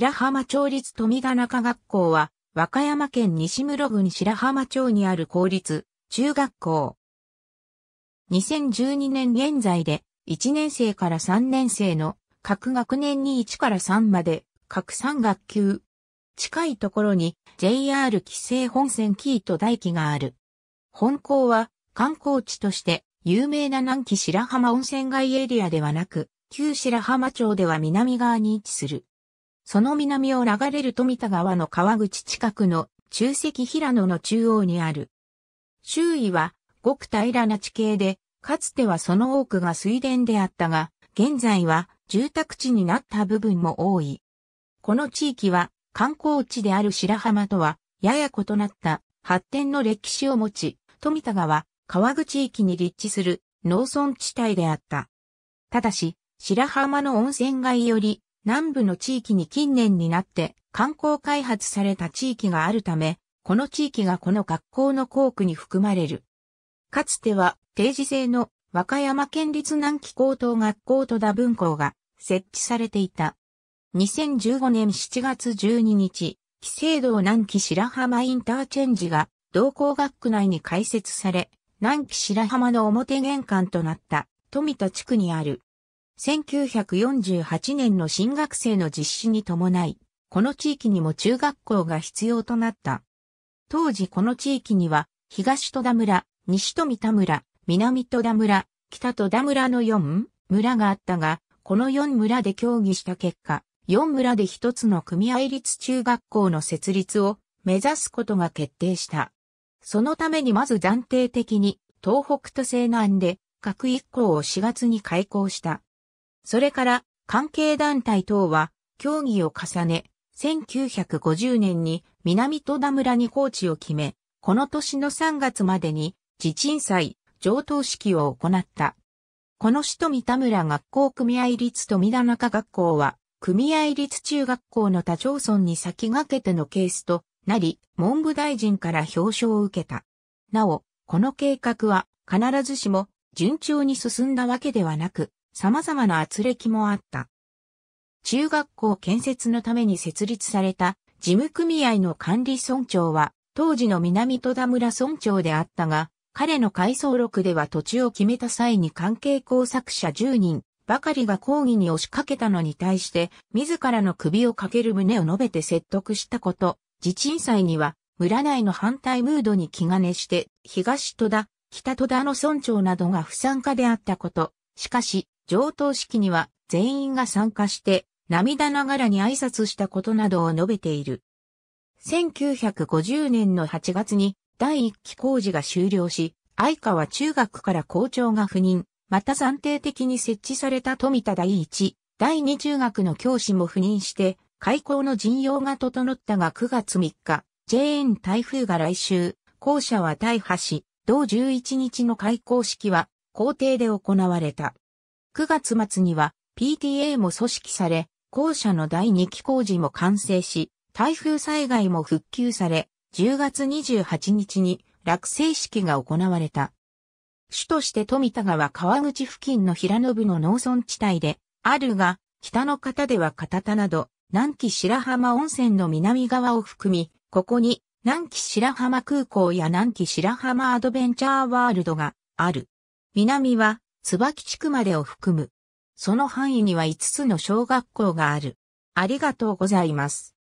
白浜町立富ヶ中学校は、和歌山県西室郡白浜町にある公立中学校。2012年現在で、1年生から3年生の各学年に1から3まで、各3学級。近いところに JR 紀勢本線キーと大機がある。本校は観光地として有名な南紀白浜温泉街エリアではなく、旧白浜町では南側に位置する。その南を流れる富田川の川口近くの中石平野の中央にある。周囲はごく平らな地形で、かつてはその多くが水田であったが、現在は住宅地になった部分も多い。この地域は観光地である白浜とはやや異なった発展の歴史を持ち、富田川、川口域に立地する農村地帯であった。ただし、白浜の温泉街より南部の地域に近年になって観光開発された地域があるため、この地域がこの学校の校区に含まれる。かつては定時制の和歌山県立南紀高等学校戸田文校が設置されていた。2015年7月12日、紀勢道南紀白浜インターチェンジが同校学区内に開設され、南紀白浜の表玄関となった富田地区にある1948年の新学生の実施に伴い、この地域にも中学校が必要となった。当時この地域には、東戸田村、西富田村、南戸田村、北戸田村の4村があったが、この4村で協議した結果、4村で一つの組合立中学校の設立を目指すことが決定した。そのためにまず暫定的に東北都西南で各一校を4月に開校した。それから関係団体等は協議を重ね、1950年に南戸田村に放置を決め、この年の3月までに地鎮祭、上等式を行った。この市三田村学校組合立三田中学校は、組合立中学校の他町村に先駆けてのケースとなり、文部大臣から表彰を受けた。なお、この計画は必ずしも順調に進んだわけではなく、様々な圧力もあった。中学校建設のために設立された事務組合の管理村長は当時の南戸田村村長であったが、彼の回想録では土地を決めた際に関係工作者10人ばかりが抗議に押しかけたのに対して、自らの首をかける旨を述べて説得したこと、地鎮祭には村内の反対ムードに気兼ねして、東戸田、北戸田の村長などが不参加であったこと、しかし、上等式には全員が参加して涙ながらに挨拶したことなどを述べている。1950年の8月に第1期工事が終了し、相川中学から校長が赴任、また暫定的に設置された富田第1、第2中学の教師も赴任して、開校の陣容が整ったが9月3日、JN 台風が来週、校舎は大破し、同11日の開校式は校庭で行われた。9月末には PTA も組織され、校舎の第2期工事も完成し、台風災害も復旧され、10月28日に落成式が行われた。主として富田川川口付近の平野部の農村地帯で、あるが、北の方では片田など、南紀白浜温泉の南側を含み、ここに南紀白浜空港や南紀白浜アドベンチャーワールドがある。南は椿地区までを含む。その範囲には5つの小学校がある。ありがとうございます。